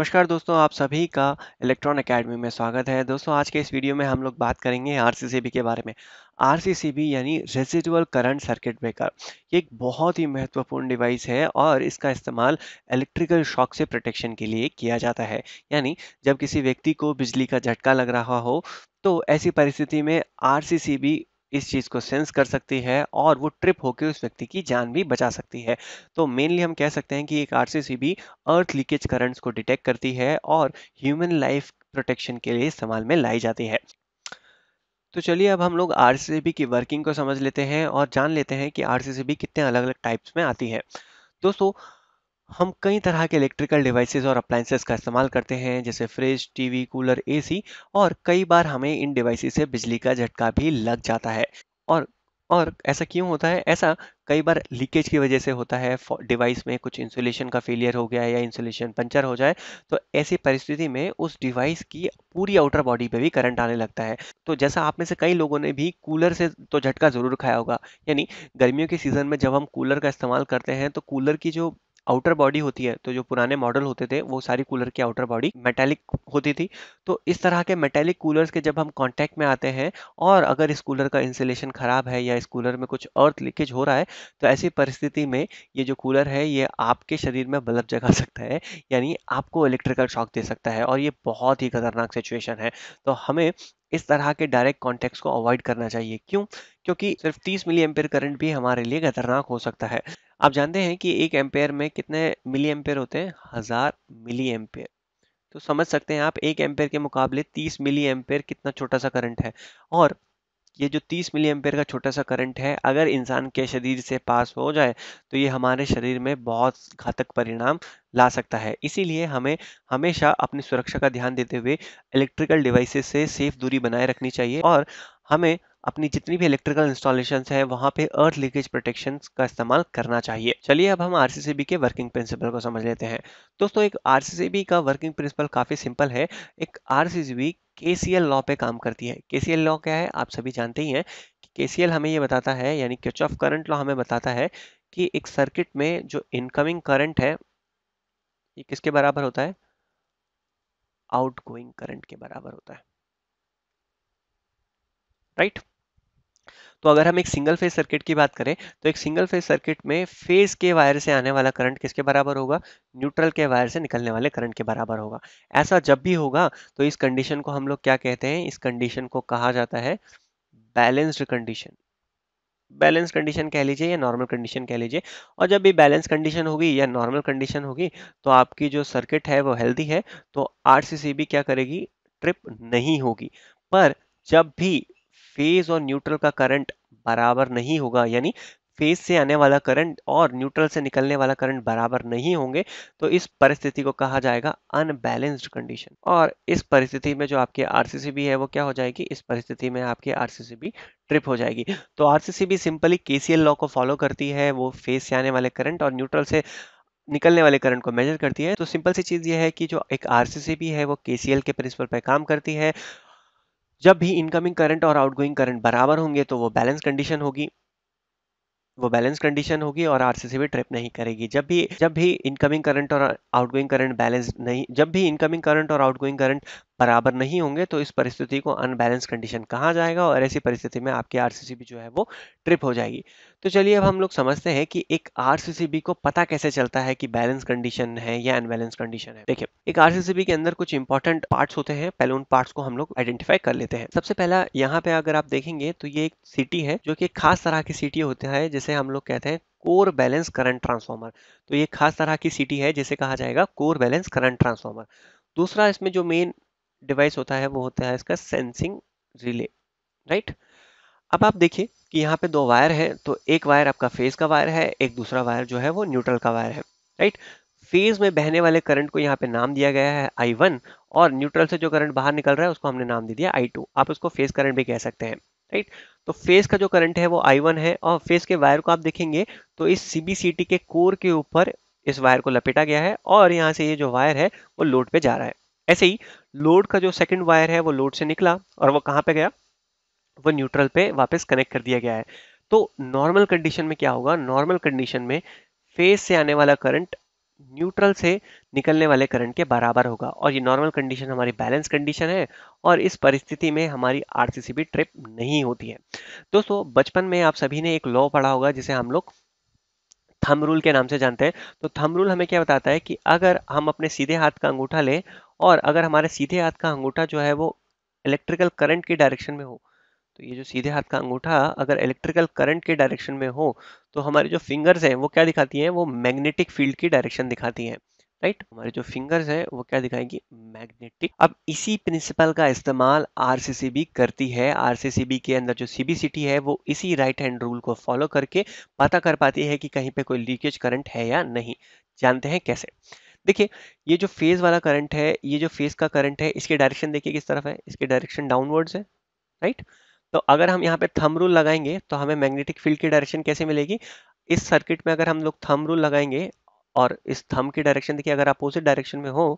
नमस्कार दोस्तों आप सभी का इलेक्ट्रॉन एकेडमी में स्वागत है दोस्तों आज के इस वीडियो में हम लोग बात करेंगे आर के बारे में आर यानी रेजिडुअल करंट सर्किट ब्रेकर ये एक बहुत ही महत्वपूर्ण डिवाइस है और इसका इस्तेमाल इलेक्ट्रिकल शॉक से प्रोटेक्शन के लिए किया जाता है यानी जब किसी व्यक्ति को बिजली का झटका लग रहा हो तो ऐसी परिस्थिति में आर इस चीज़ को सेंस कर सकती है और वो ट्रिप होकर उस व्यक्ति की जान भी बचा सकती है तो मेनली हम कह सकते हैं कि एक आर भी अर्थ लीकेज करंट्स को डिटेक्ट करती है और ह्यूमन लाइफ प्रोटेक्शन के लिए इस्तेमाल में लाई जाती है तो चलिए अब हम लोग आर की वर्किंग को समझ लेते हैं और जान लेते हैं कि आर कितने अलग अलग टाइप्स में आती है दोस्तों हम कई तरह के इलेक्ट्रिकल डिवाइसेस और अप्लाइंसेस का इस्तेमाल करते हैं जैसे फ्रिज टीवी कूलर एसी और कई बार हमें इन डिवाइसेस से बिजली का झटका भी लग जाता है और और ऐसा क्यों होता है ऐसा कई बार लीकेज की वजह से होता है डिवाइस में कुछ इंसुलेशन का फेलियर हो गया है या इंसुलेशन पंचर हो जाए तो ऐसी परिस्थिति में उस डिवाइस की पूरी आउटर बॉडी पे भी करंट आने लगता है तो जैसा आप में से कई लोगों ने भी कूलर से तो झटका ज़रूर खाया होगा यानी गर्मियों के सीज़न में जब हम कूलर का इस्तेमाल करते हैं तो कूलर की जो आउटर बॉडी होती है तो जो पुराने मॉडल होते थे वो सारी कूलर की आउटर बॉडी मेटेलिक होती थी तो इस तरह के मेटेलिक कूलर्स के जब हम कॉन्टैक्ट में आते हैं और अगर इस कूलर का इंसुलेशन ख़राब है या इस कूलर में कुछ अर्थ लीकेज हो रहा है तो ऐसी परिस्थिति में ये जो कूलर है ये आपके शरीर में बल्ब जगा सकता है यानी आपको इलेक्ट्रिकल शॉक दे सकता है और ये बहुत ही खतरनाक सिचुएशन है तो हमें इस तरह के डायरेक्ट कॉन्टैक्ट्स को अवॉइड करना चाहिए क्यों क्योंकि सिर्फ 30 मिली एम्पेयर करंट भी हमारे लिए खतरनाक हो सकता है आप जानते हैं कि एक एम्पेयर में कितने मिली एम्पेयर होते हैं हज़ार मिली एम्पेयर तो समझ सकते हैं आप एक एम्पेयर के मुकाबले 30 मिली एम्पेयर कितना छोटा सा करंट है और ये जो 30 मिली एम्पेयर का छोटा सा करंट है अगर इंसान के शरीर से पास हो जाए तो ये हमारे शरीर में बहुत घातक परिणाम ला सकता है इसीलिए हमें हमेशा अपनी सुरक्षा का ध्यान देते हुए इलेक्ट्रिकल डिवाइसेस से सेफ दूरी बनाए रखनी चाहिए और हमें अपनी जितनी भी इलेक्ट्रिकल इंस्टॉलेशन है वहां पे अर्थ लीकेज प्रोटेक्शन का इस्तेमाल करना चाहिए चलिए अब हम आरसीसीबी के वर्किंग प्रिंसिपल को समझ लेते हैं दोस्तों एक आरसीसीबी का वर्किंग प्रिंसिपल काफी सिंपल है एक आरसीसीबी केसीएल लॉ पे काम करती है केसीएल लॉ क्या है आप सभी जानते ही हैं कि केसीएल हमें ये बताता है यानी क्विच ऑफ करंट लॉ हमें बताता है कि एक सर्किट में जो इनकमिंग करंट है ये किसके बराबर होता है आउटगोइंग करंट के बराबर होता है राइट right? तो अगर हम एक सिंगल फेज सर्किट की बात करें तो एक सिंगल फेज सर्किट में फेज के वायर से आने वाला करंट किसके बराबर होगा न्यूट्रल के वायर से निकलने वाले करंट के बराबर होगा ऐसा जब भी होगा तो इस कंडीशन को हम लोग क्या कहते हैं इस कंडीशन को कहा जाता है बैलेंस्ड कंडीशन बैलेंस कंडीशन कह लीजिए या नॉर्मल कंडीशन कह लीजिए और जब भी बैलेंस कंडीशन होगी या नॉर्मल कंडीशन होगी तो आपकी जो सर्किट है वो हेल्दी है तो आर क्या करेगी ट्रिप नहीं होगी पर जब भी फेज और न्यूट्रल का करंट बराबर नहीं होगा यानी फेज से आने वाला करंट और न्यूट्रल से निकलने वाला करंट बराबर नहीं होंगे तो इस परिस्थिति को कहा जाएगा अनबैलेंस्ड कंडीशन और इस परिस्थिति में जो आपके आरसीसीबी है वो क्या हो जाएगी इस परिस्थिति में आपकी आरसीसीबी ट्रिप हो जाएगी तो आरसीसीबी सिंपली केसीएल लॉ को फॉलो करती है वो फेज से आने वाले करंट और न्यूट्रल से निकलने वाले करंट को मेजर करती है तो सिंपल सी चीज़ यह है कि जो एक आर है वो के के प्रिंसिपल पर काम करती है जब भी इनकमिंग करंट और आउटगोइंग करंट बराबर होंगे तो वो बैलेंस कंडीशन होगी वो बैलेंस कंडीशन होगी और आरसीसीबी ट्रिप नहीं करेगी जब भी जब भी इनकमिंग करंट और आउटगोइंग करंट बैलेंस नहीं जब भी इनकमिंग करंट और आउटगोइंग करंट बराबर नहीं होंगे तो इस परिस्थिति को अनबैलेंस कंडीशन कहा जाएगा और ऐसी परिस्थिति में आपकी आरसीसीबी जो है वो ट्रिप हो जाएगी तो चलिए अब हम लोग समझते हैं कि एक आरसीसीबी को पता कैसे चलता है कि बैलेंस कंडीशन है या अनबैलेंस कंडीशन है देखिए एक आरसीसीबी के अंदर कुछ इंपॉर्टेंट पार्ट्स होते हैं पहले उन पार्ट्स को हम लोग आइडेंटिफाई कर लेते हैं सबसे पहला यहाँ पे अगर आप देखेंगे तो ये एक सिटी है जो की खास तरह की सिटी होती है जिसे हम लोग कहते हैं कोर बैलेंस करंट ट्रांसफॉर्मर तो ये खास तरह की सिटी है जिसे कहा जाएगा कोर बैलेंस करंट ट्रांसफॉर्मर दूसरा इसमें जो मेन डिवाइस होता है वो होता है इसका सेंसिंग रिले राइट अब आप देखिए कि यहाँ पे दो वायर है तो एक वायर आपका फेज का वायर है एक दूसरा वायर जो है वो न्यूट्रल का वायर है राइट फेज में बहने वाले करंट को यहाँ पे नाम दिया गया है आई वन और न्यूट्रल से जो करंट बाहर निकल रहा है उसको हमने नाम दे दिया आई टू आप उसको फेज करंट भी कह सकते हैं राइट तो फेज का जो करंट है वो आई वन है और फेज के वायर को आप देखेंगे तो इस सीबीसीटी के कोर के ऊपर इस वायर को लपेटा गया है और यहाँ से ये जो वायर है वो लोड पे जा रहा है ऐसे ही लोड का जो सेकंड वायर है वो लोड से निकला और वो कहाँ पे गया वो न्यूट्रल पे वापस कनेक्ट कर दिया गया है तो नॉर्मल कंडीशन में क्या होगा नॉर्मल कंडीशन में फेस से आने वाला करंट न्यूट्रल से निकलने वाले करंट के बराबर होगा और ये नॉर्मल कंडीशन हमारी बैलेंस कंडीशन है और इस परिस्थिति में हमारी भी ट्रिप नहीं होती है दोस्तों बचपन में आप सभी ने एक लॉ पढ़ा होगा जिसे हम लोग थम रूल के नाम से जानते हैं तो थम रूल हमें क्या बताता है कि अगर हम अपने सीधे हाथ का अंगूठा लें और अगर हमारे सीधे हाथ का अंगूठा जो है वो इलेक्ट्रिकल करंट के डायरेक्शन में हो तो ये जो सीधे हाथ का अंगूठा अगर इलेक्ट्रिकल करंट के डायरेक्शन में हो तो हमारे जो फिंगर्स हैं वो क्या दिखाती हैं वो मैग्नेटिक फील्ड की डायरेक्शन दिखाती हैं राइट हमारे जो फिंगर्स हैं वो क्या दिखाएगी मैग्नेटिक अब इसी प्रिंसिपल का इस्तेमाल आरसीसीबी करती है आर के अंदर जो सी है वो इसी राइट हैंड रूल को फॉलो करके पता कर पाती है कि कहीं पे कोई लीकेज करंट है या नहीं जानते हैं कैसे देखिए ये जो फेज वाला करंट है ये जो फेज का करंट है इसके डायरेक्शन देखिए किस तरफ है इसके डायरेक्शन डाउनवर्ड्स है राइट तो अगर हम यहाँ पे थम रूल लगाएंगे तो हमें मैग्नेटिक फील्ड की डायरेक्शन कैसे मिलेगी इस सर्किट में अगर हम लोग थम रूल लगाएंगे और इस थम की डायरेक्शन देखिए अगर अपोजिट डायरेक्शन में हो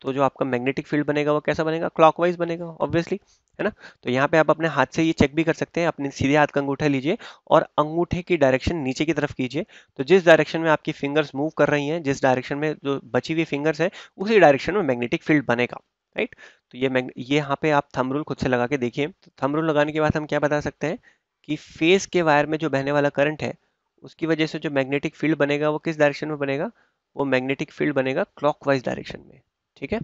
तो जो आपका मैग्नेटिक फील्ड बनेगा वो कैसा बनेगा क्लॉकवाइज बनेगा ऑब्वियसली है ना तो यहाँ पे आप अपने हाथ से ये चेक भी कर सकते हैं अपने सीधे हाथ का अंगूठा लीजिए और अंगूठे की डायरेक्शन नीचे की तरफ कीजिए तो जिस डायरेक्शन में आपकी फिंगर्स मूव कर रही हैं जिस डायरेक्शन में जो बची हुई फिंगर्स है उसी डायरेक्शन में मैग्नेटिक फील्ड बनेगा राइट तो ये ये यहाँ पे आप थमरुल खुद से लगा के देखिए तो थमरुल लगाने के बाद हम क्या बता सकते हैं कि फेस के वायर में जो बहने वाला करंट है उसकी वजह से जो मैग्नेटिक फील्ड बनेगा वो किस डायरेक्शन में बनेगा वो मैग्नेटिक फील्ड बनेगा क्लॉकवाइज डायरेक्शन में ठीक है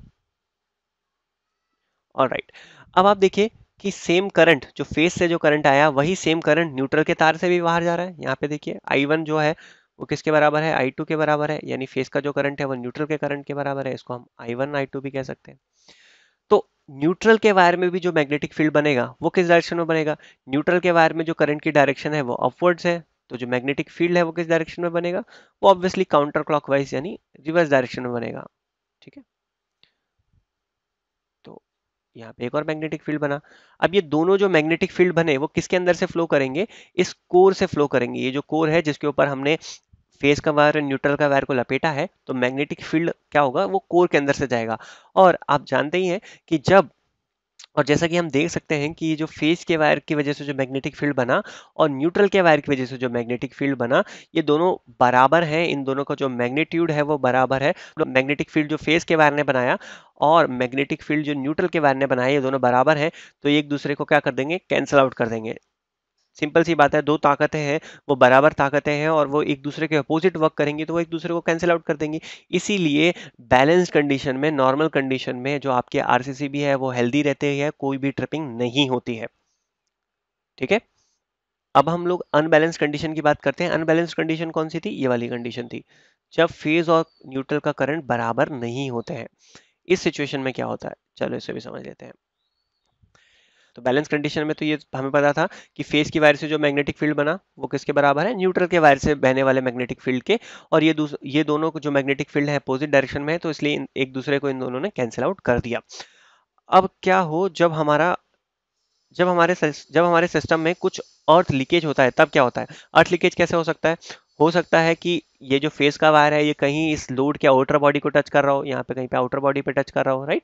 ऑल राइट अब आप देखिए कि सेम करंट जो फेस से जो करंट आया वही सेम करंट न्यूट्रल के तार से भी बाहर जा रहा है यहाँ पे देखिए आई वन जो है वो किसके बराबर है आई टू के बराबर है यानी फेस का जो करंट है वो न्यूट्रल के करंट के बराबर है इसको हम आई वन आई टू भी कह सकते हैं तो न्यूट्रल के वायर में भी जो मैग्नेटिक फील्ड बनेगा वो किस डायरेक्शन में बनेगा न्यूट्रल के वायर में जो करंट की डायरेक्शन है वो अपवर्ड्स है तो जो मैग्नेटिक फील्ड है वो किस डायरेक्शन में बनेगा वो ऑब्वियसली काउंटर क्लॉकवाइज यानी रिवर्स डायरेक्शन में बनेगा ठीक है यहाँ पे एक और मैग्नेटिक फील्ड बना अब ये दोनों जो मैग्नेटिक फील्ड बने वो किसके अंदर से फ्लो करेंगे इस कोर से फ्लो करेंगे ये जो कोर है जिसके ऊपर हमने फेस का वायर न्यूट्रल का वायर को लपेटा है तो मैग्नेटिक फील्ड क्या होगा वो कोर के अंदर से जाएगा और आप जानते ही हैं कि जब और जैसा कि हम देख सकते हैं कि जो फेस के वायर की वजह से जो मैग्नेटिक फील्ड बना और न्यूट्रल के वायर की वजह से जो मैग्नेटिक फील्ड बना ये दोनों बराबर हैं इन दोनों का जो मैग्नीट्यूड है वो बराबर है तो मैग्नेटिक फील्ड जो फेस के वायर ने बनाया और मैग्नेटिक फील्ड जो न्यूट्रल के वायर ने बनाया ये दोनों बराबर है तो एक दूसरे को क्या कर देंगे कैंसिल आउट कर देंगे सिंपल सी बात है दो ताकतें हैं वो बराबर ताकतें हैं और वो एक दूसरे के अपोजिट वर्क करेंगी तो वो एक दूसरे को कैंसिल आउट कर देंगी इसीलिए बैलेंस्ड कंडीशन में नॉर्मल कंडीशन में जो आपके आरसीसी भी है वो हेल्दी रहते हैं कोई भी ट्रिपिंग नहीं होती है ठीक है अब हम लोग अनबैलेंस कंडीशन की बात करते हैं अनबैलेंस कंडीशन कौन सी थी ये वाली कंडीशन थी जब फेज और न्यूट्रल का करंट बराबर नहीं होते हैं इस सिचुएशन में क्या होता है चलो इसे भी समझ लेते हैं तो बैलेंस कंडीशन में तो ये हमें पता था कि फेस की वायर से जो मैग्नेटिक फील्ड बना वो किसके बराबर है न्यूट्रल के वायर से बहने वाले मैग्नेटिक फील्ड के और ये ये दोनों जो मैग्नेटिक फील्ड है अपोजिट डायरेक्शन में है तो इसलिए एक दूसरे को इन दोनों ने कैंसिल आउट कर दिया अब क्या हो जब हमारा जब हमारे जब हमारे सिस्टम में कुछ अर्थ लीकेज होता है तब क्या होता है अर्थ लीकेज कैसे हो सकता है हो सकता है कि ये जो फेस का वायर है ये कहीं इस लोड के आउटर बॉडी को टच कर रहा हो यहाँ पे कहीं पे आउटर बॉडी पे टच कर रहा हो राइट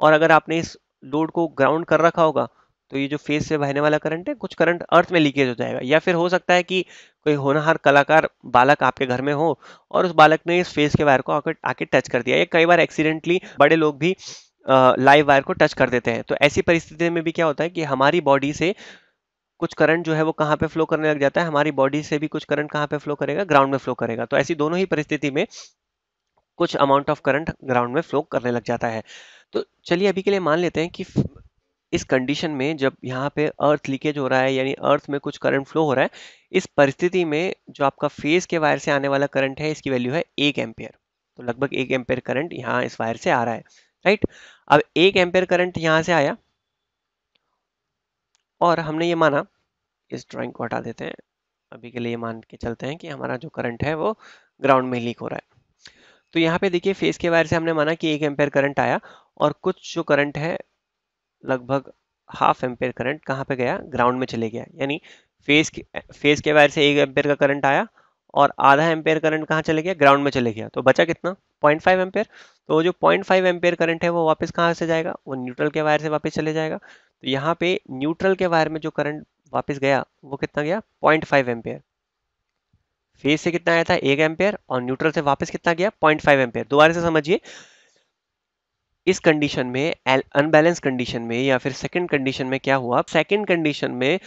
और अगर आपने इस लोड को ग्राउंड कर रखा होगा तो ये जो फेस से बहने वाला करंट है कुछ करंट अर्थ में लीकेज हो जाएगा या फिर हो सकता है कि कोई होनहार कलाकार बालक आपके घर में हो और उस बालक ने इस फेस के वायर को आके आके टच कर दिया या कई बार एक्सीडेंटली बड़े लोग भी लाइव वायर को टच कर देते हैं तो ऐसी परिस्थिति में भी क्या होता है कि हमारी बॉडी से कुछ करंट जो है वो कहाँ पे फ्लो करने लग जाता है हमारी बॉडी से भी कुछ करंट कहाँ पे फ्लो करेगा ग्राउंड में फ्लो करेगा तो ऐसी दोनों ही परिस्थिति में कुछ अमाउंट ऑफ करंट ग्राउंड में फ्लो करने लग जाता है तो चलिए अभी के लिए मान लेते हैं कि इस कंडीशन में जब यहाँ पे अर्थ लीकेज हो रहा है यानी अर्थ में कुछ करंट फ्लो हो रहा है इस परिस्थिति में जो आपका फेस के वायर से आने वाला करंट है इसकी वैल्यू है एक एम्पेयर तो लगभग एक एम्पेयर करंट यहाँ इस वायर से आ रहा है राइट अब एक एम्पेयर करंट यहाँ से आया और हमने ये माना इस ड्राइंग को हटा देते हैं अभी के लिए ये मान के चलते हैं कि हमारा जो करंट है वो ग्राउंड में लीक हो रहा है तो यहाँ पे देखिए फेस के वायर से हमने माना कि एक एम्पेयर करंट आया और कुछ जो करंट है लगभग हाफ एम्पेयर करंट कहाँ पे गया ग्राउंड में चले गया यानी फेस के फेस के वायर से एक एम्पेयर का करंट आया और आधा एम्पेयर करंट कहाँ चले गया ग्राउंड में चले गया तो बचा कितना 0.5 फाइव एम्पेयर तो जो 0.5 फाइव एम्पेयर करंट है वो वापस कहाँ से जाएगा वो न्यूट्रल के वायर से वापस चले जाएगा तो यहाँ पे न्यूट्रल के वायर में जो करंट वापस गया वो कितना गया 0.5 फाइव एम्पेयर फेस से कितना आया था एक एम्पेयर और न्यूट्रल से वापस कितना गया 0.5 फाइव एम्पेयर दोबारा से समझिए इस कंडीशन में अनबैलेंस कंडीशन में या फिर सेकंड कंडीशन में क्या हुआ सेकंड कंडीशन में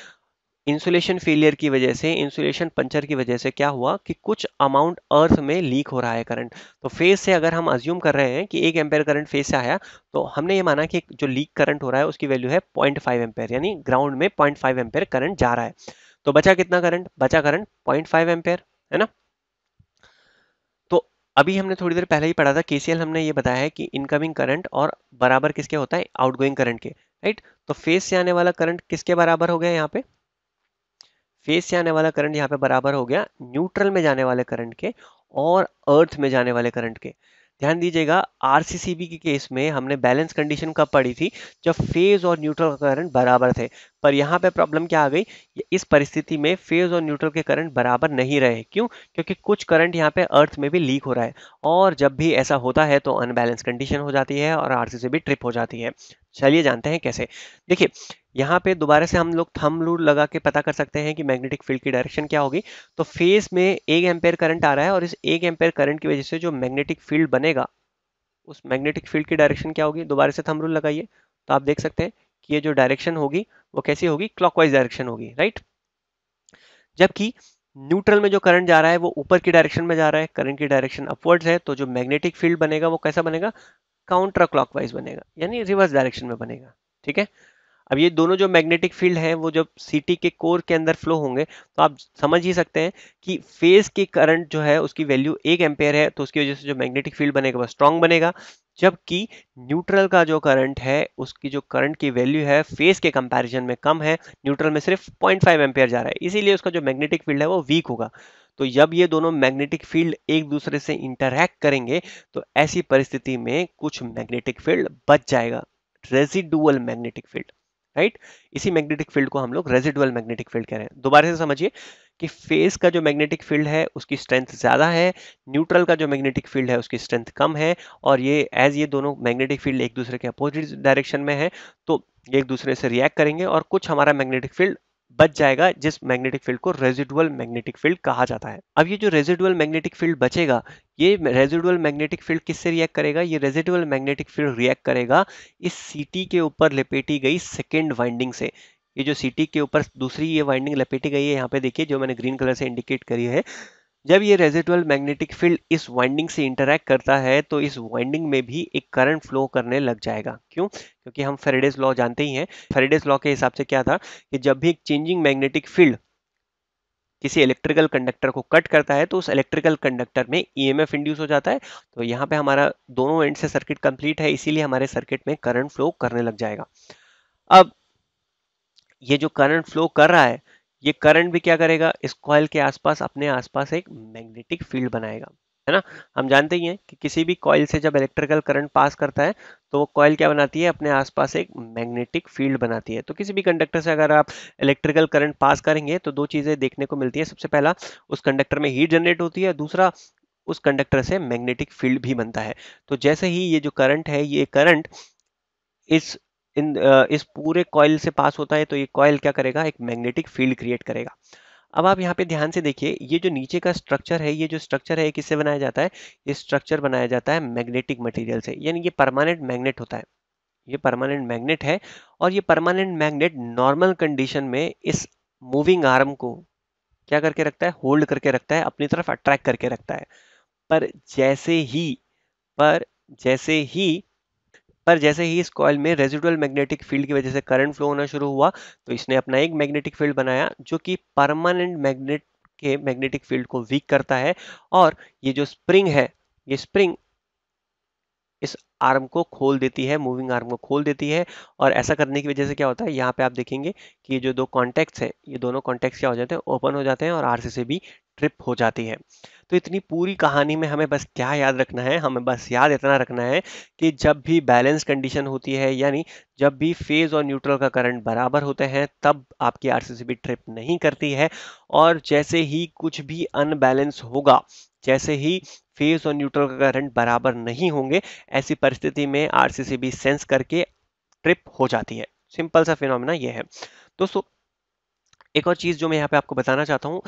इंसुलेशन फेलियर की वजह से इंसुलेशन पंचर की वजह से क्या हुआ कि कुछ अमाउंट अर्थ में लीक हो रहा है करंट तो फेज से अगर हम अज्यूम कर रहे हैं कि एक एम्पेयर करंट फेज से आया तो हमने ये माना कि जो लीक करंट हो रहा है उसकी वैल्यू है पॉइंट फाइव एम्पेयर यानी ग्राउंड में पॉइंट फाइव एम्पेयर करंट जा रहा है तो बचा कितना करंट बचा करंट पॉइंट फाइव एम्पेयर है ना अभी हमने थोड़ी देर पहले ही पढ़ा था केसीएल हमने ये बताया है कि इनकमिंग करंट और बराबर किसके होता है आउटगोइंग करंट के राइट तो फेस से आने वाला करंट किसके बराबर हो गया यहाँ पे फेस से आने वाला करंट यहाँ पे बराबर हो गया न्यूट्रल में जाने वाले करंट के और अर्थ में जाने वाले करंट के ध्यान दीजिएगा आरसीसीबी के केस में हमने बैलेंस कंडीशन कब पड़ी थी जब फेज और न्यूट्रल का करंट बराबर थे पर यहाँ पे प्रॉब्लम क्या आ गई इस परिस्थिति में फेज और न्यूट्रल के करंट बराबर नहीं रहे क्यों क्योंकि कुछ करंट यहाँ पे अर्थ में भी लीक हो रहा है और जब भी ऐसा होता है तो अनबैलेंस कंडीशन हो जाती है और आर ट्रिप हो जाती है चलिए जानते हैं कैसे देखिए यहाँ पे दोबारा से हम लोग थम लूड लगा के पता कर सकते हैं कि मैग्नेटिक फील्ड की डायरेक्शन क्या होगी तो फेस में एक एम्पेयर करंट आ रहा है और इस एक एम्पेयर करंट की वजह से जो मैग्नेटिक फील्ड बनेगा उस मैग्नेटिक फील्ड की डायरेक्शन क्या होगी दोबारा से थम रूल लगाइए तो आप देख सकते हैं कि ये जो डायरेक्शन होगी वो कैसी होगी क्लॉकवाइज डायरेक्शन होगी राइट जबकि न्यूट्रल में जो करंट जा रहा है वो ऊपर की डायरेक्शन में जा रहा है करंट की डायरेक्शन अपवर्ड्स है तो जो मैग्नेटिक फील्ड बनेगा वो कैसा बनेगा काउंटर क्लॉकवाइज बनेगा यानी रिवर्स डायरेक्शन में बनेगा ठीक है अब ये दोनों जो मैग्नेटिक फील्ड हैं वो जब सिटी के कोर के अंदर फ्लो होंगे तो आप समझ ही सकते हैं कि फेज के करंट जो है उसकी वैल्यू एक एम्पेयर है तो उसकी वजह से जो मैग्नेटिक फील्ड बनेगा वो स्ट्रांग बनेगा जबकि न्यूट्रल का जो करंट है उसकी जो करंट की वैल्यू है फेस के कंपैरिजन में कम है न्यूट्रल में सिर्फ 0.5 फाइव एम्पेयर जा रहा है इसीलिए उसका जो मैग्नेटिक फील्ड है वो वीक होगा तो जब ये दोनों मैग्नेटिक फील्ड एक दूसरे से इंटरैक्ट करेंगे तो ऐसी परिस्थिति में कुछ मैग्नेटिक फील्ड बच जाएगा रेजिडुअल मैग्नेटिक फील्ड राइट इसी मैग्नेटिक फील्ड को हम लोग रेजिडुअल मैग्नेटिक फील्ड कह रहे हैं दोबारा से समझिए कि फेस का जो मैग्नेटिक फील्ड है उसकी स्ट्रेंथ ज़्यादा है न्यूट्रल का जो मैग्नेटिक फील्ड है उसकी स्ट्रेंथ कम है और ये एज ये दोनों मैग्नेटिक फील्ड एक दूसरे के अपोजिट डायरेक्शन में है तो एक दूसरे से रिएक्ट करेंगे और कुछ हमारा मैग्नेटिक फील्ड बच जाएगा जिस मैग्नेटिक फील्ड को रेजिडुअल मैग्नेटिक फील्ड कहा जाता है अब ये जो रेजिडुअल मैग्नेटिक फील्ड बचेगा ये रेजिडुअल मैग्नेटिक फील्ड किससे रिएक्ट करेगा ये रेजिडुअल मैग्नेटिक फील्ड रिएक्ट करेगा इस सीटी के ऊपर लपेटी गई सेकेंड वाइंडिंग से ये जो सीटी के ऊपर दूसरी ये वाइंडिंग लपेटी गई है यहाँ पे देखिए जो मैंने ग्रीन कलर से इंडिकेट करी है जब ये रेजिडुअल मैग्नेटिक फील्ड इस वाइंडिंग से इंटरैक्ट करता है तो इस वाइंडिंग में भी एक करंट फ्लो करने लग जाएगा क्यों क्योंकि हम फेरेडेज लॉ जानते ही हैं फेरेडेज लॉ के हिसाब से क्या था कि जब भी एक चेंजिंग मैग्नेटिक फील्ड किसी इलेक्ट्रिकल कंडक्टर को कट करता है तो उस इलेक्ट्रिकल कंडक्टर में ईएमएफ इंड्यूस हो जाता है तो यहाँ पे हमारा दोनों एंड से सर्किट कंप्लीट है इसीलिए हमारे सर्किट में करंट फ्लो करने लग जाएगा अब ये जो करंट फ्लो कर रहा है ये करंट भी क्या करेगा इस कॉयल के आसपास अपने आसपास एक मैग्नेटिक फील्ड बनाएगा है ना हम जानते ही हैं कि किसी भी कॉयल से जब इलेक्ट्रिकल करंट पास करता है तो वो कॉयल क्या बनाती है अपने आसपास एक मैग्नेटिक फील्ड बनाती है तो किसी भी कंडक्टर से अगर आप इलेक्ट्रिकल करंट पास करेंगे तो दो चीज़ें देखने को मिलती है सबसे पहला उस कंडक्टर में हीट जनरेट होती है दूसरा उस कंडक्टर से मैग्नेटिक फील्ड भी बनता है तो जैसे ही ये जो करंट है ये करंट इस इन इस पूरे कॉयल से पास होता है तो ये कॉयल क्या करेगा एक मैग्नेटिक फील्ड क्रिएट करेगा अब आप यहाँ पे ध्यान से देखिए ये जो नीचे का स्ट्रक्चर है ये जो स्ट्रक्चर है किससे बनाया जाता है ये स्ट्रक्चर बनाया जाता है मैग्नेटिक मटेरियल से यानी ये परमानेंट मैग्नेट होता है ये परमानेंट मैग्नेट है और ये परमानेंट मैग्नेट नॉर्मल कंडीशन में इस मूविंग आर्म को क्या करके रखता है होल्ड करके रखता है अपनी तरफ अट्रैक्ट करके रखता है पर जैसे ही पर जैसे ही पर जैसे ही इस कॉयल में रेजिडुअल मैग्नेटिक फील्ड की वजह से करंट फ्लो होना शुरू हुआ तो इसने अपना एक मैग्नेटिक फील्ड बनाया जो कि परमानेंट मैग्नेट के मैग्नेटिक फील्ड को वीक करता है और ये जो स्प्रिंग है ये स्प्रिंग इस आर्म को खोल देती है मूविंग आर्म को खोल देती है और ऐसा करने की वजह से क्या होता है यहाँ पे आप देखेंगे कि जो दो कॉन्टैक्ट्स हैं ये दोनों कॉन्टेक्ट्स क्या हो जाते हैं ओपन हो जाते हैं और आर से भी ट्रिप हो जाती है तो इतनी पूरी कहानी में हमें बस क्या याद रखना है हमें बस याद इतना रखना है कि जब भी बैलेंस कंडीशन होती है यानी जब भी फेज़ और न्यूट्रल का करंट बराबर होते हैं तब आपकी आर ट्रिप नहीं करती है और जैसे ही कुछ भी अनबैलेंस होगा जैसे ही फेज और न्यूट्रल का करंट बराबर नहीं होंगे ऐसी परिस्थिति में आरसीसीबी सेंस करके ट्रिप हो जाती है सिंपल सा फिनोमिना यह है दोस्तों एक और चीज़ जो मैं यहाँ पे आपको बताना चाहता हूँ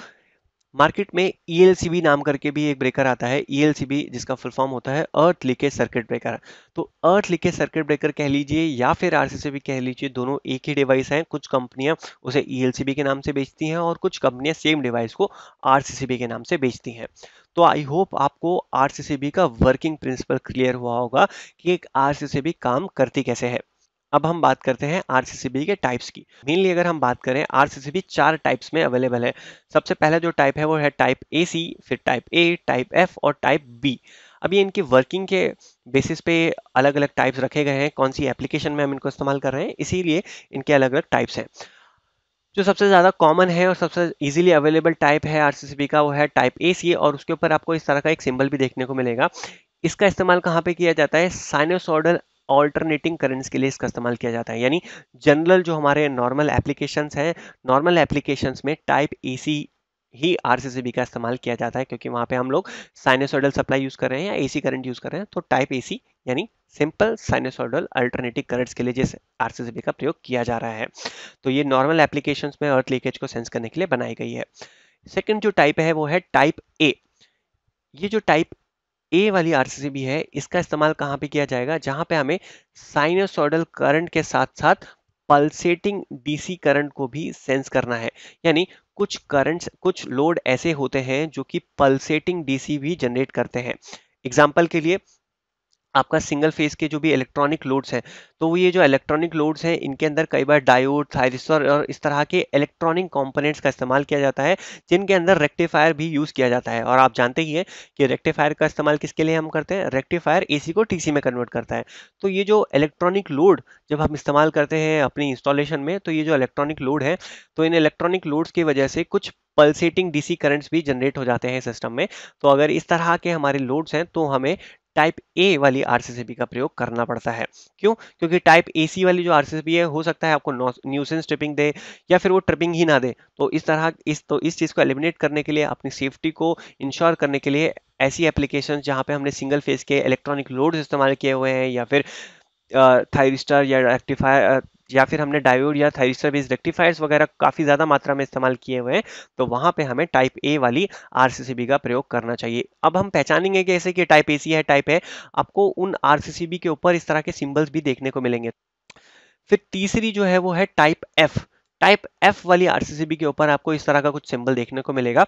मार्केट में ई e नाम करके भी एक ब्रेकर आता है ई e जिसका फुल फॉर्म होता है अर्थ लीकेज सर्किट ब्रेकर तो अर्थ लीकेज सर्किट ब्रेकर कह लीजिए या फिर आर कह लीजिए दोनों एक ही डिवाइस हैं कुछ कंपनियां उसे ई e के नाम से बेचती हैं और कुछ कंपनियां सेम डिवाइस को आर के नाम से बेचती हैं तो आई होप आपको आर का वर्किंग प्रिंसिपल क्लियर हुआ होगा कि एक आर काम करती कैसे है अब हम बात करते हैं आर के टाइप्स की मेनली अगर हम बात करें आर चार टाइप्स में अवेलेबल है सबसे पहले जो टाइप है वो है टाइप ए सी फिर टाइप ए टाइप एफ और टाइप बी अभी इनकी वर्किंग के बेसिस पे अलग अलग टाइप्स रखे गए हैं कौन सी एप्लीकेशन में हम इनको इस्तेमाल कर रहे हैं इसीलिए इनके अलग अलग टाइप्स हैं जो सबसे ज़्यादा कॉमन है और सबसे इजीली अवेलेबल टाइप है आर का वो है टाइप ए सी और उसके ऊपर आपको इस तरह का एक सिंबल भी देखने को मिलेगा इसका इस्तेमाल कहाँ पे किया जाता है साइनोसोडल ऑल्टरनेटिंग करेंट्स के लिए इसका इस्तेमाल किया जाता है यानी जनरल जो हमारे नॉर्मल एप्लीकेशंस हैं नॉर्मल एप्लीकेशंस में टाइप ए ही आर का इस्तेमाल किया जाता है क्योंकि वहाँ पे हम लोग साइनोसोडल सप्लाई यूज़ कर रहे हैं या ए करंट यूज़ कर रहे हैं तो टाइप ए यानी सिंपल साइनसोडल अल्टरनेटिव करंट्स के लिए जिस आर का प्रयोग किया जा रहा है तो ये नॉर्मल एप्लीकेशंस में अर्थ लीकेज को सेंस करने के लिए बनाई गई है सेकंड जो टाइप है वो है टाइप ए ये जो टाइप ए वाली आर है इसका इस्तेमाल कहाँ पे किया जाएगा जहाँ पे हमें साइनसोडल करंट के साथ साथ पल्सेटिंग डीसी करंट को भी सेंस करना है यानी कुछ करंट्स कुछ लोड ऐसे होते हैं जो कि पल्सेटिंग डीसी भी जनरेट करते हैं एग्जाम्पल के लिए आपका सिंगल फेज के जो भी इलेक्ट्रॉनिक लोड्स हैं तो वो ये जो इलेक्ट्रॉनिक लोड्स हैं इनके अंदर कई बार डायोड थायरिस्टर और इस तरह के इलेक्ट्रॉनिक कंपोनेंट्स का इस्तेमाल किया जाता है जिनके अंदर रेक्टिफायर भी यूज़ किया जाता है और आप जानते ही हैं कि रेक्टिफायर का इस्तेमाल किसके लिए हम करते हैं रेक्टिफायर ए को टी में कन्वर्ट करता है तो ये जो इलेक्ट्रॉनिक लोड जब हम इस्तेमाल करते हैं अपनी इंस्टॉलेशन में तो ये जो इलेक्ट्रॉनिक लोड है तो इन इलेक्ट्रॉनिक लोड्स की वजह से कुछ पल्सेटिंग डीसी करंट्स भी जनरेट हो जाते हैं सिस्टम में तो अगर इस तरह के हमारे लोड्स हैं तो हमें टाइप ए वाली आरसीसीबी का प्रयोग करना पड़ता है क्यों क्योंकि टाइप ए सी वाली जो आरसीसीबी है हो सकता है आपको न्यूसेंस ट्रिपिंग दे या फिर वो ट्रिपिंग ही ना दे तो इस तरह इस तो इस चीज़ को एलिमिनेट करने के लिए अपनी सेफ्टी को इंश्योर करने के लिए ऐसी एप्लीकेशन जहाँ पे हमने सिंगल फेज के इलेक्ट्रॉनिक लोड्स इस्तेमाल किए हुए हैं या फिर थायरिस्टर या रेक्टिफायर uh, या फिर हमने डायोड या थायरिस्टर बेस्ड रेक्टिफायर्स वगैरह काफ़ी ज़्यादा मात्रा में इस्तेमाल किए हुए हैं तो वहाँ पे हमें टाइप ए वाली आर का प्रयोग करना चाहिए अब हम पहचानेंगे कैसे कि टाइप ए सी है टाइप है आपको उन आर के ऊपर इस तरह के सिम्बल्स भी देखने को मिलेंगे फिर तीसरी जो है वो है टाइप एफ़ टाइप एफ वाली आर के ऊपर आपको इस तरह का कुछ सिंबल देखने को मिलेगा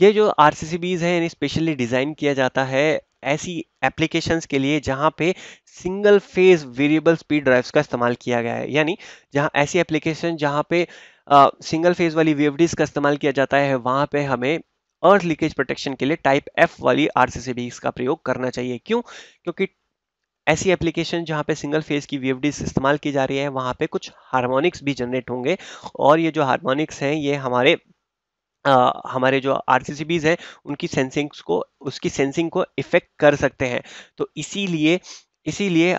ये जो आर हैं इन्हें स्पेशली डिज़ाइन किया जाता है ऐसी एप्लीकेशंस के लिए जहां पे single phase variable speed drives का इस्तेमाल किया गया है यानी जहां ऐसी एप्लीकेशन जहां पे सिंगल फेज वाली वीएफडीज का इस्तेमाल किया जाता है वहां पे हमें अर्थ लीकेज प्रोटेक्शन के लिए टाइप एफ वाली आर का प्रयोग करना चाहिए क्यों क्योंकि ऐसी एप्लीकेशन जहाँ पे सिंगल फेज की वेवडीज इस्तेमाल की जा रही है वहाँ पे कुछ हार्मोनिक्स भी जनरेट होंगे और ये जो हार्मोनिक्स हैं ये हमारे आ, हमारे जो आर हैं उनकी सेंसिंग्स को उसकी सेंसिंग को इफेक्ट कर सकते हैं तो इसीलिए इसीलिए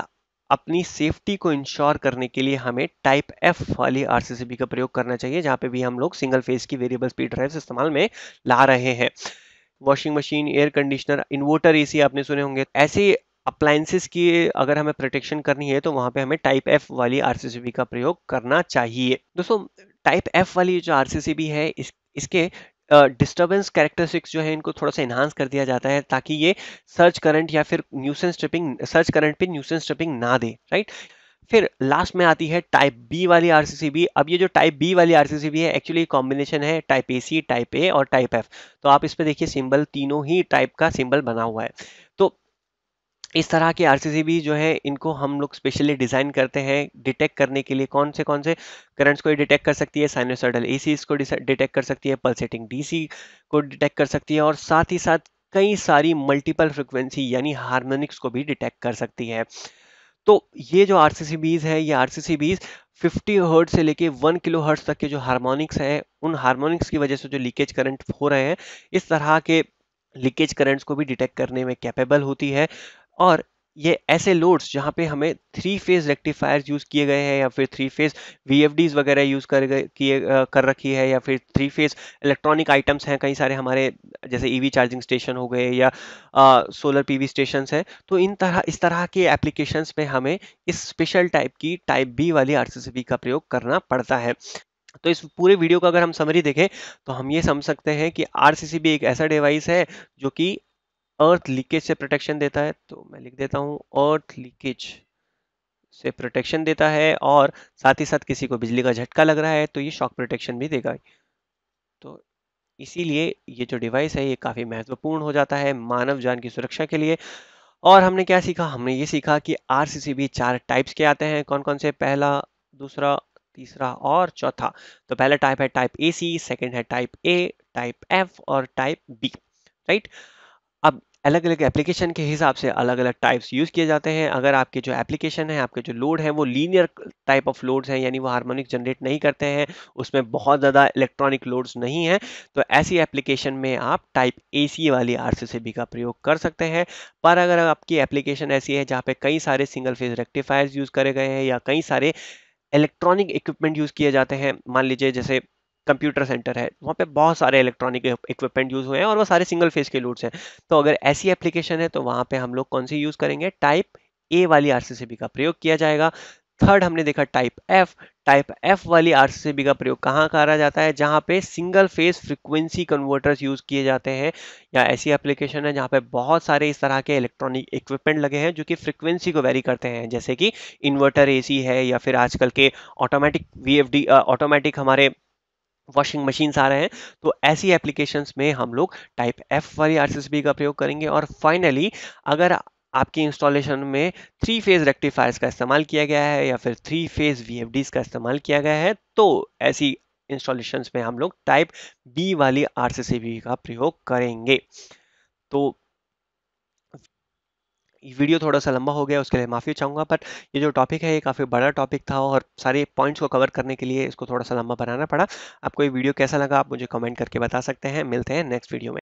अपनी सेफ्टी को इंश्योर करने के लिए हमें टाइप एफ वाली आर का प्रयोग करना चाहिए जहाँ पे भी हम लोग सिंगल फेज की वेरिएबल स्पीड ड्राइव इस्तेमाल में ला रहे हैं washing machine air conditioner inverter A आपने सुने होंगे ऐसे अप्लायंसेस की अगर हमें प्रोटेक्शन करनी है तो वहाँ पे हमें टाइप एफ वाली आर का प्रयोग करना चाहिए दोस्तों टाइप एफ वाली जो आर है इस इसके डिस्टर्बेंस uh, कैरेक्टरिस्टिक्स जो है इनको थोड़ा सा इन्हांस कर दिया जाता है ताकि ये सर्च करंट या फिर न्यूसेंस ट्रिपिंग सर्च करंट पे न्यूसेंस ट्रिपिंग ना दे राइट फिर लास्ट में आती है टाइप बी वाली आरसीसीबी अब ये जो टाइप बी वाली आरसीसीबी है एक्चुअली कॉम्बिनेशन है type A C type A और टाइप एफ तो आप इस पर देखिए सिंबल तीनों ही टाइप का सिंबल बना हुआ है इस तरह के आर जो है इनको हम लोग स्पेशली डिज़ाइन करते हैं डिटेक्ट करने के लिए कौन से कौन से करंट्स को डिटेक्ट कर सकती है साइनोसाइडल ए को डिटेक्ट कर सकती है पल्सेटिंग डी को डिटेक्ट कर सकती है और साथ ही साथ कई सारी मल्टीपल फ्रिक्वेंसी यानी हारमोनिक्स को भी डिटेक्ट कर सकती है तो ये जो आर है ये आर 50 हर्ट से लेके 1 किलो हर्ट्स तक के जो हारमोनिक्स हैं उन हारमोनिक्स की वजह से जो लीकेज करंट हो रहे हैं इस तरह के लीकेज करंट्स को भी डिटेक्ट करने में कैपेबल होती है और ये ऐसे लोड्स जहाँ पे हमें थ्री फेज रेक्टिफायर्स यूज़ किए गए हैं या फिर थ्री फेज वी वगैरह यूज़ कर किए कर रखी है या फिर थ्री फेज इलेक्ट्रॉनिक आइटम्स हैं कई सारे हमारे जैसे ईवी चार्जिंग स्टेशन हो गए या आ, सोलर पीवी स्टेशंस हैं तो इन तरह इस तरह के एप्लीकेशंस में हमें इस स्पेशल टाइप की टाइप बी वाली आर का प्रयोग करना पड़ता है तो इस पूरे वीडियो का अगर हम समरी देखें तो हम ये समझ सकते हैं कि आर एक ऐसा डिवाइस है जो कि अर्थ लीकेज से प्रोटेक्शन देता है तो मैं लिख देता हूँ अर्थ लीकेज से प्रोटेक्शन देता है और साथ ही साथ किसी को बिजली का झटका लग रहा है तो ये शॉक प्रोटेक्शन भी देगा तो इसीलिए ये जो डिवाइस है ये काफ़ी महत्वपूर्ण हो जाता है मानव जान की सुरक्षा के लिए और हमने क्या सीखा हमने ये सीखा कि आर चार टाइप्स के आते हैं कौन कौन से पहला दूसरा तीसरा और चौथा तो पहला टाइप है टाइप ए सी सेकेंड है टाइप ए टाइप एफ और टाइप बी राइट अब अलग अलग एप्लीकेशन के हिसाब से अलग अलग टाइप्स यूज़ किए जाते हैं अगर आपके जो एप्लीकेशन है आपके जो लोड है वो लीनियर टाइप ऑफ लोड्स हैं यानी वो हार्मोनिक जनरेट नहीं करते हैं उसमें बहुत ज़्यादा इलेक्ट्रॉनिक लोड्स नहीं हैं तो ऐसी एप्लीकेशन में आप टाइप ए वाली आर का प्रयोग कर सकते हैं पर अगर आपकी एप्लीकेशन ऐसी है जहाँ पर कई सारे सिंगल फेज रेक्टिफायर्स यूज़ करे गए हैं या कई सारे इलेक्ट्रॉनिक इक्विपमेंट यूज़ किए जाते हैं मान लीजिए जैसे कंप्यूटर सेंटर है वहाँ पे बहुत सारे इलेक्ट्रॉनिक इक्विपमेंट यूज़ हुए हैं और वो सारे सिंगल फेज के लूट्स हैं तो अगर ऐसी एप्लीकेशन है तो वहाँ पे हम लोग कौन सी यूज़ करेंगे टाइप ए वाली आर का प्रयोग किया जाएगा थर्ड हमने देखा टाइप एफ टाइप एफ वाली आर का प्रयोग कहाँ करा जाता है जहाँ पे single phase frequency converters use किए जाते हैं या ऐसी एप्लीकेशन है जहाँ पे बहुत सारे इस तरह के इलेक्ट्रॉनिक इक्विपमेंट लगे हैं जो कि फ्रिक्वेंसी को वेरी करते हैं जैसे कि इन्वर्टर एसी है या फिर आजकल के ऑटोमेटिक वी ऑटोमेटिक हमारे वॉशिंग मशीन्स आ रहे हैं तो ऐसी एप्लीकेशंस में हम लोग टाइप एफ वाली आर का प्रयोग करेंगे और फाइनली अगर आपकी इंस्टॉलेशन में थ्री फेज रेक्टिफायर्स का इस्तेमाल किया गया है या फिर थ्री फेज वी का इस्तेमाल किया गया है तो ऐसी इंस्टॉलेशन में हम लोग टाइप बी वाली आर का प्रयोग करेंगे तो वीडियो थोड़ा सा लंबा हो गया उसके लिए माफ़ी चाहूँगा बट ये जो टॉपिक है ये काफ़ी बड़ा टॉपिक था और सारे पॉइंट्स को कवर करने के लिए इसको थोड़ा सा लंबा बनाना पड़ा आपको ये वीडियो कैसा लगा आप मुझे कमेंट करके बता सकते हैं मिलते हैं नेक्स्ट वीडियो में